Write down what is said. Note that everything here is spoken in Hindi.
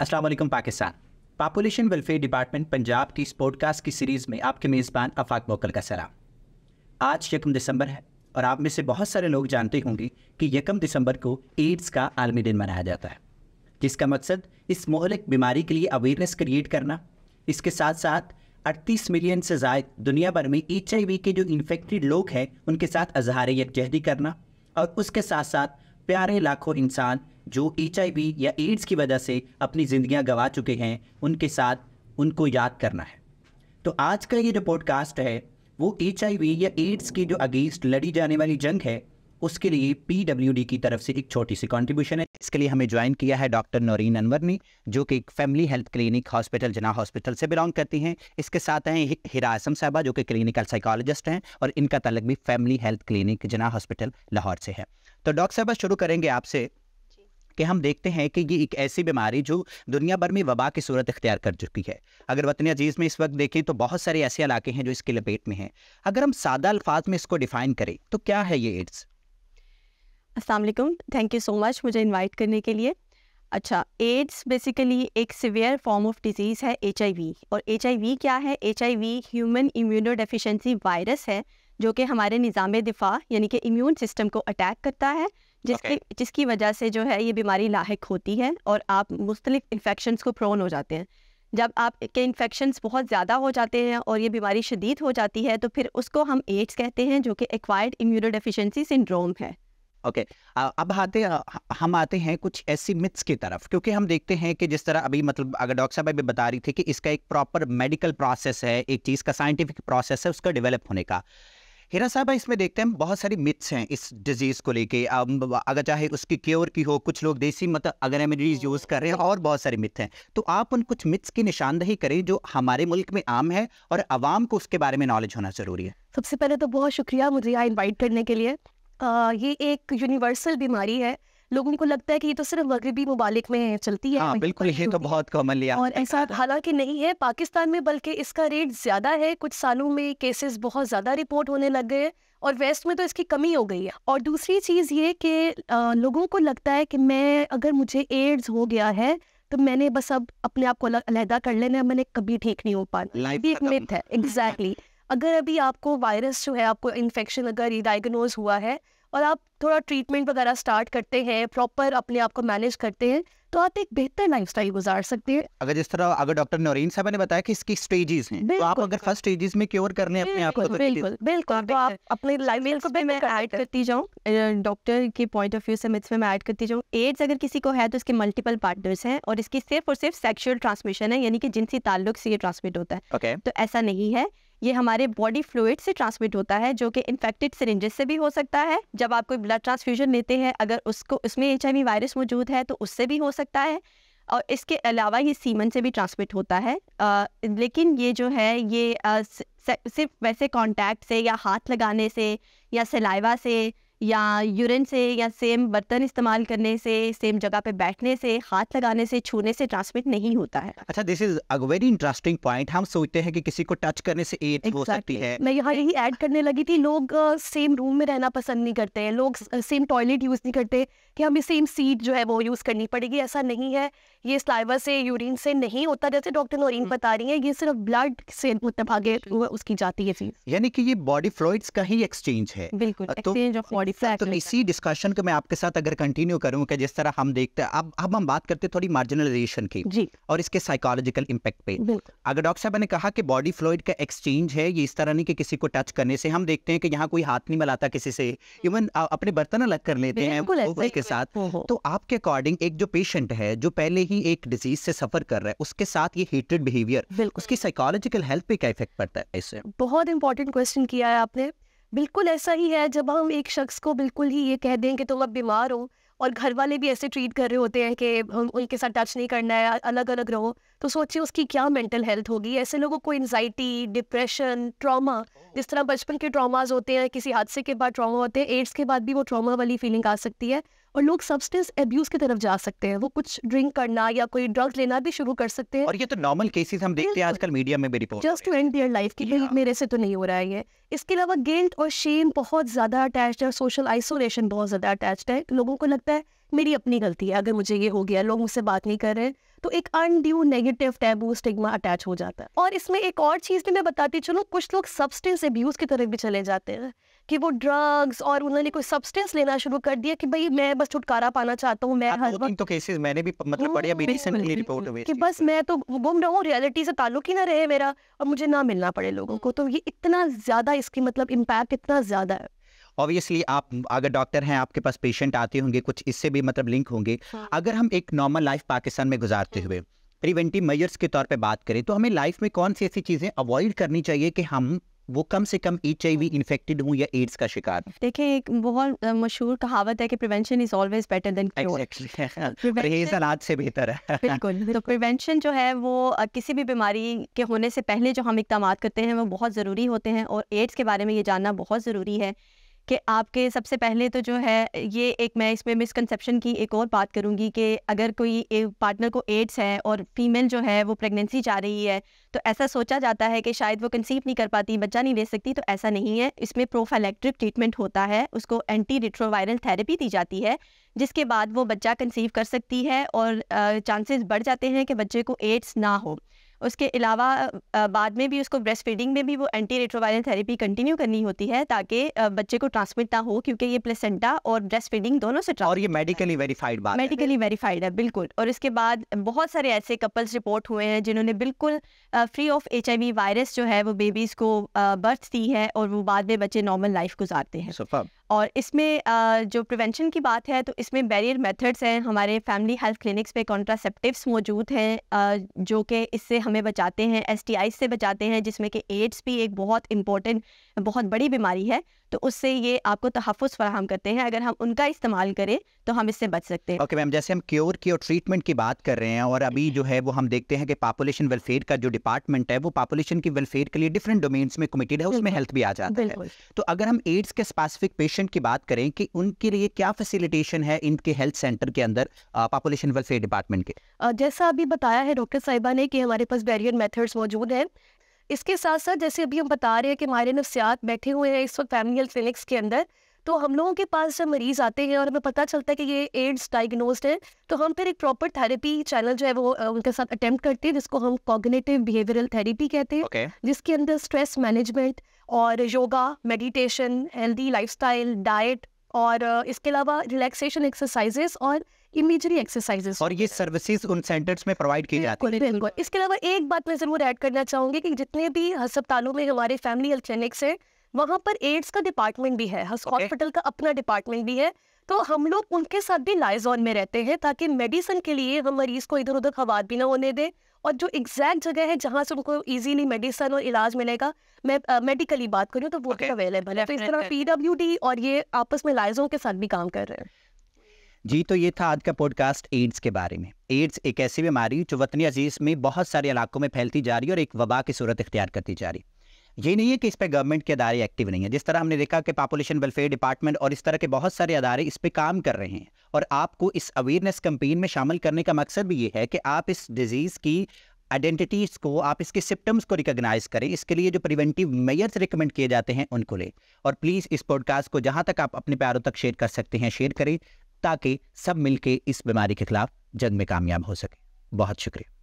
Aslam Pakistan population welfare department Punjab की इस पॉडकास्ट की सीरीज़ में आपके मेज़बान अफाक मोकल का सलाम आज यकम दिसंबर है और आप में से बहुत सारे लोग जानते होंगे कि यकम दिसंबर को एड्स का आलमी दिन मनाया जाता है जिसका मकसद इस मोहलिक बीमारी के लिए अवेयरनेस क्रिएट करना इसके साथ साथ 38 मिलियन से ज़ायद दुनिया भर में एच के जो इन्फेक्टेड लोग हैं उनके साथ अजहार यकजहदी करना और उसके साथ साथ प्यारे लाखों इंसान जो एच या एड्स की वजह से अपनी ज़िंदियाँ गंवा चुके हैं उनके साथ उनको याद करना है तो आज का ये जो पॉडकास्ट है वो एच या एड्स की जो अगेंस्ट लड़ी जाने वाली जंग है उसके लिए पीडब्ल्यूडी की तरफ से एक छोटी सी कॉन्ट्रीब्यूशन है इसके लिए हमें ज्वाइन किया है डॉक्टर नौरीन अनवर ने जो कि एक family health clinic hospital Jinnah hospital से बिलोंग करती हैं इसके साथ हैं हिरासम साहबा जो कि क्लिनिकल साइकोलॉजिस्ट हैं और इनका तलक भी family health clinic Jinnah hospital Lahore से है तो डॉक्टर साहबा शुरू करेंगे आपसे कि हम देखते हैं कि ये एक ऐसी बीमारी जो दुनिया भर में वबा की सूरत इख्तियार कर चुकी है अगर वतन अजीज़ में इस वक्त देखें तो बहुत सारे ऐसे इलाके हैं जो इसके लपेट में हैं अगर हम सादा अल्फाज में इसको डिफ़ाइन करें तो क्या है ये AIDS Aslam thank you so much मुझे इनवाइट करने के लिए अच्छा एड्स बेसिकली एक सिवियर फॉर्म ऑफ डिजीज़ है एच और एच क्या है H human immunodeficiency virus है जो कि हमारे निज़ाम दिफा यानी कि इम्यून सिस्टम को अटैक करता है जिसकी okay. जिसकी वजह से जो है ये बीमारी लाक होती है और आप मुख्तलिफ इन्फेक्शन को प्रोन हो जाते हैं जब आपके इन्फेक्शन बहुत ज़्यादा हो जाते हैं और ये बीमारी शदीद हो जाती है तो फिर उसको हम एड्स कहते हैं जो कि एक्वायर्ड इम्यूनो डेफिशेंसी सिंड्रोम है ओके okay. अब आते हम आते हैं कुछ ऐसी मिथ्स की तरफ क्योंकि हम देखते हैं कि जिस तरह अभी मतलब अगर डॉक्टर साहब अभी बता रही थी कि इसका एक प्रॉपर मेडिकल प्रोसेस है एक चीज़ का साइंटिफिक प्रोसेस है उसका डेवलप होने का हिरा साहब इसमें देखते हैं बहुत सारी मिथ्स हैं इस डिजीज़ को लेके अगर चाहे उसकी क्योर की हो कुछ लोग देसी मतलब अगर रेमेडीज यूज़ कर रहे हैं और बहुत सारी मिथ हैं तो आप उन कुछ मिथ्स की निशानदही करें जो हमारे मुल्क में आम है और आवाम को उसके बारे में नॉलेज होना ज़रूरी है सबसे पहले तो बहुत शुक्रिया मुझे यहाँ इन्वाइट करने के लिए आ, ये एक यूनिवर्सल बीमारी है लोगों को लगता है कि ये तो सिर्फ मगरबी ममालिक में चलती है हाँ, बिल्कुल ये तो बहुत कॉमन लिया और ऐसा हालांकि नहीं है पाकिस्तान में बल्कि इसका रेट ज़्यादा है कुछ सालों में केसेस बहुत ज़्यादा रिपोर्ट होने लग गए और वेस्ट में तो इसकी कमी हो गई है और दूसरी चीज़ ये कि लोगों को लगता है कि मैं अगर मुझे एड्स हो गया है तो मैंने बस अब अपने आप को अलहदा कर लेना मैंने कभी ठीक नहीं हो पाना एक है एग्जैक्टली exactly. अगर अभी आपको वायरस जो है आपको इन्फेक्शन अगर डायग्नोज हुआ है और आप थोड़ा ट्रीटमेंट वगैरह स्टार्ट करते हैं प्रॉपर अपने आप को मैनेज करते हैं तो आप एक बेहतर लाइफ स्टाइल गुजार सकते हैं अगर जिस तरह अगर डॉक्टर नौरीन साहब ने बताया कि इसकी स्टेजेस हैं तो आप अगर फर्स्ट स्टेजेस में क्योर करने अपने आप को तो बिल्कुल बिल्कुल तो आप अपने लाइफ को मैं ऐड करती जाऊँ डॉक्टर के पॉइंट ऑफ व्यू से मैं इसमें ऐड करती जाऊँ एड्स अगर किसी को है तो इसके मल्टीपल पार्टनर्स हैं और इसकी सिर्फ और सिर्फ सेक्शुअल ट्रांसमिशन है यानी कि जिनसी ताल्लुक से ये ट्रांसमिट होता है तो ऐसा नहीं है ये हमारे बॉडी फ्लूड से ट्रांसमिट होता है जो कि इन्फेक्टेड सिरिंजेस से भी हो सकता है जब आप कोई ब्लड ट्रांसफ्यूजन लेते हैं अगर उसको उसमें एच वायरस मौजूद है तो उससे भी हो सकता है और इसके अलावा ये सीमन से भी ट्रांसमिट होता है आ, लेकिन ये जो है ये आ, सिर्फ वैसे कॉन्टैक्ट से या हाथ लगाने से या सिलाइवा से या यूरिन से या सेम बर्तन इस्तेमाल करने से सेम जगह पे बैठने से हाथ लगाने से छूने से ट्रांसमिट नहीं होता है अच्छा this is a very interesting point हम सोचते हैं कि किसी को टच करने से एड exactly. हो सकती है मैं यहाँ यही ऐड करने लगी थी लोग सेम रूम में रहना पसंद नहीं करते हैं लोग सेम टॉयलेट यूज़ नहीं करते कि हमें सेम सीट जो है वो यूज़ करनी पड़ेगी ऐसा नहीं है ये स्लाइवर से यूरिन से नहीं होता जैसे डॉक्टर नौरीन हम्म। बता रही है ये सिर्फ ब्लड से मतलब उसकी जाती है फीस यानी कि ये बॉडी फ्लूड्स का ही एक्सचेंज है बिल्कुल एक्सचेंज ऑफ बॉडी तो exactly, तो इसी डिस्कशन को मैं आपके साथ अगर कंटिन्यू करूं कि जिस तरह हम देखते हैं अब अब हम बात करते हैं थोड़ी मार्जिनलाइजेशन की जी और इसके साइकोलॉजिकल इम्पैक्ट पे अगर डॉक्टर साहब ने कहा कि बॉडी फ्लूड का एक्सचेंज है ये इस तरह नहीं कि किसी को टच करने से हम देखते हैं कि यहाँ कोई हाथ नहीं मिलाता किसी से इवन अपने बर्तन अलग कर लेते हैं उसके साथ तो आपके अकॉर्डिंग एक जो पेशेंट है जो पहले ही एक डिजीज से सफर कर रहा है उसके साथ ये हेटेड बिहेवियर उसकी साइकोलॉजिकल हेल्थ पे क्या इफेक्ट पड़ता है इससे बहुत इंपॉर्टेंट क्वेश्चन किया है आपने बिल्कुल ऐसा ही है जब हम एक शख्स को बिल्कुल ही ये कह दें कि तुम अब बीमार हो और घर वाले भी ऐसे ट्रीट कर रहे होते हैं कि उनके साथ टच नहीं करना है अलग अलग रहो तो सोचिए उसकी क्या मेंटल हेल्थ होगी ऐसे लोगों को एनजाइटी डिप्रेशन ट्रॉमा जिस तरह बचपन के ट्रॉमाज होते हैं किसी हादसे के बाद ट्रॉमा होते हैं एड्स के बाद भी वो ट्रॉमा वाली फीलिंग आ सकती है और लोग सब्सटेंस एब्यूज की तरफ जा सकते हैं वो कुछ ड्रिंक करना या कोई ड्रग्स लेना भी शुरू कर सकते हैं और ये तो नॉर्मल केसेस हम देखते हैं आजकल मीडिया में भी report just to end their life की मेरे से तो नहीं हो रहा है ये इसके अलावा गिल्ट और शेम बहुत ज़्यादा अटैच्ड है सोशल आइसोलेशन बहुत ज़्यादा अटैच्ड है तो लोगों को लगता है मेरी अपनी गलती है अगर मुझे ये हो गया लोग मुझसे बात नहीं कर रहे तो एक undue negative taboo stigma attach हो जाता है और इसमें एक और चीज़ भी मैं बताती चलूँ कुछ लोग सब्सटेंस एब्यूज़ की तरफ भी चले जाते हैं कि वो ड्रग्स और उन्होंने कोई सब्सटेंस लेना शुरू कर दिया कि भाई मैं बस छुटकारा पाना चाहता हूँ मैं हाँ, हर वक्त तो केसेस मैंने भी मतलब बड़े अभी रिसेंटली रिपोर्ट हुए कि बस मैं तो गुम रहूँ रियलिटी से ताल्लुक ही ना रहे मेरा और मुझे ना मिलना पड़े लोगों हम्म। को तो ये इतना ज़्यादा इसकी मतलब इम्पैक्ट इतना ज़्यादा है ऑब्वियसली आप अगर डॉक्टर हैं आपके पास पेशेंट आते होंगे कुछ इससे भी मतलब लिंक होंगे हाँ। अगर हम एक नॉर्मल लाइफ पाकिस्तान में गुजारते हाँ। हुए प्रिवेंटिव मेजर्स के तौर पे बात करें तो हमें लाइफ में कौन सी ऐसी चीज़ें अवॉइड करनी चाहिए कि हम वो कम से कम एच आई वी इन्फेक्टेड हूँ या एड्स का शिकार देखिए एक बहुत मशहूर कहावत है कि prevention is always better than आज से बेहतर है बिल्कुल तो प्रिवेंशन जो है वो किसी भी बीमारी के होने से पहले जो हम इकदाम करते हैं वो बहुत ज़रूरी होते हैं और एड्स के बारे में ये जानना बहुत ज़रूरी है कि आपके सबसे पहले तो जो है ये एक मैं इसमें मिसकनसेप्शन की एक और बात करूँगी कि अगर कोई पार्टनर को एड्स है और फीमेल जो है वो प्रेगनेंसी जा रही है तो ऐसा सोचा जाता है कि शायद वो कंसीव नहीं कर पाती बच्चा नहीं ले सकती तो ऐसा नहीं है इसमें प्रोफाइलेक्ट्रिक ट्रीटमेंट होता है उसको एंटी रिट्रोवायरल थेरेपी दी जाती है जिसके बाद वो बच्चा कंसीव कर सकती है और चांसेस बढ़ जाते हैं कि बच्चे को एड्स ना हो उसके अलावा बाद में भी उसको ब्रेस्ट फीडिंग में भी वो एंटी रेट्रोवायरल थेरेपी कंटिन्यू करनी होती है ताकि बच्चे को ट्रांसमिट ना हो क्योंकि ये प्लेसेंटा और ब्रेस्ट फीडिंग दोनों से और ये मेडिकली वेरीफाइड बात मेडिकली वेरीफाइड है बिल्कुल और इसके बाद बहुत सारे ऐसे कपल्स रिपोर्ट हुए हैं जिन्होंने बिल्कुल फ्री ऑफ एच वायरस जो है वो बेबीज़ को बर्थ दी है और वो बाद में बच्चे नॉर्मल लाइफ गुजारते हैं और इसमें जो प्रिवेंशन की बात है तो इसमें बैरियर मेथड्स हैं हमारे फैमिली हेल्थ क्लिनिक्स पे कॉन्ट्रासेप्टिव्स मौजूद हैं जो कि इससे हमें बचाते हैं एस से बचाते हैं जिसमें कि एड्स भी एक बहुत इम्पोर्टेंट बहुत बड़ी बीमारी है तो उससे ये आपको तहफ़ फराहम करते हैं अगर हम उनका इस्तेमाल करें तो हम इससे बच सकते हैं ओके okay, मैम जैसे हम क्योर की और ट्रीटमेंट की बात कर रहे हैं और अभी जो है वो हम देखते हैं कि पॉपुलेशन वेलफेयर का जो डिपार्टमेंट है वो पॉपुलेशन की वेलफेयर के लिए डिफरेंट डोमेन्स में कमिटेड है उसमें हेल्थ भी आ जाता है तो अगर हम एड्स के स्पेसिफिक पेशेंट की बात करें कि उनके लिए क्या फैसिलिटेशन है इनके हेल्थ सेंटर के अंदर पॉपुलेशन वेलफेयर डिपार्टमेंट के जैसा अभी बताया है डॉक्टर साहिबा ने कि हमारे पास बैरियर मेथड्स मौजूद हैं इसके साथ साथ जैसे अभी हम बता रहे हैं कि हमारे नफ्सियात बैठे हुए हैं इस वक्त फैमिली हेल्थ क्लिनिक्स के अंदर तो हम लोगों के पास जब मरीज आते हैं और हमें पता चलता है कि ये एड्स डायग्नोस्ड है तो हम फिर एक प्रॉपर थेरेपी चैनल जो है वो उनके साथ अटेम्प्ट करते हैं जिसको हम कॉग्नेटिव बिहेवियरल थेरेपी कहते हैं okay. जिसके अंदर स्ट्रेस मैनेजमेंट और yoga meditation healthy life diet और इसके अलावा रिलैक्सेशन एक्सरसाइजेस और इमेजरी एक्सरसाइजेस और ये सर्विसेज उन सेंटर्स में प्रोवाइड की जाती है बिल्कुल इसके अलावा एक बात मैं जरूर ऐड करना चाहूंगी कि जितने भी अस्पतालों में हमारे फैमिली हेल्थ क्लिनिक्स है वहाँ पर एड्स का डिपार्टमेंट भी है हॉस्पिटल का अपना डिपार्टमेंट भी है तो हम लोग उनके साथ भी लाइजॉन में रहते हैं ताकि मेडिसिन के लिए हम मरीज को इधर उधर खवाद भी ना होने दें और जो एग्जैक्ट जगह है जहाँ से उनको इजीली मेडिसिन और इलाज मिलेगा मैं मेडिकली बात करूँ तो वो okay. अवेलेबल है तो इस तरह पीडब्ल्यूडी और ये आपस में लाइजों के साथ भी काम कर रहे हैं जी तो ये था आज का पॉडकास्ट एड्स के बारे में एड्स एक ऐसी बीमारी जो वतन अजीज़ में बहुत सारे इलाकों में फैलती जा रही है और एक वबा की सूरत इख्तियार करती जा रही है ये नहीं है कि इस पर गवर्नमेंट के अदारे एक्टिव नहीं है जिस तरह हमने देखा कि पॉपुलेशन वेलफेयर डिपार्टमेंट और इस तरह के बहुत सारे अदारे इस पर काम कर रहे हैं और आपको इस अवेयरनेस कैंपेन में शामिल करने का मकसद भी ये है कि आप इस डिज़ीज़ की आइडेंटिटीज़ को आप इसके सिम्टम्स को रिकग्नाइज करें इसके लिए जो प्रिवेंटिव मेयर्स रिकमेंड किए जाते हैं उनको लें और प्लीज़ इस पॉडकास्ट को जहाँ तक आप अपने प्यारों तक शेयर कर सकते हैं शेयर करें ताकि सब मिलके इस बीमारी के खिलाफ जंग में कामयाब हो सके बहुत शुक्रिया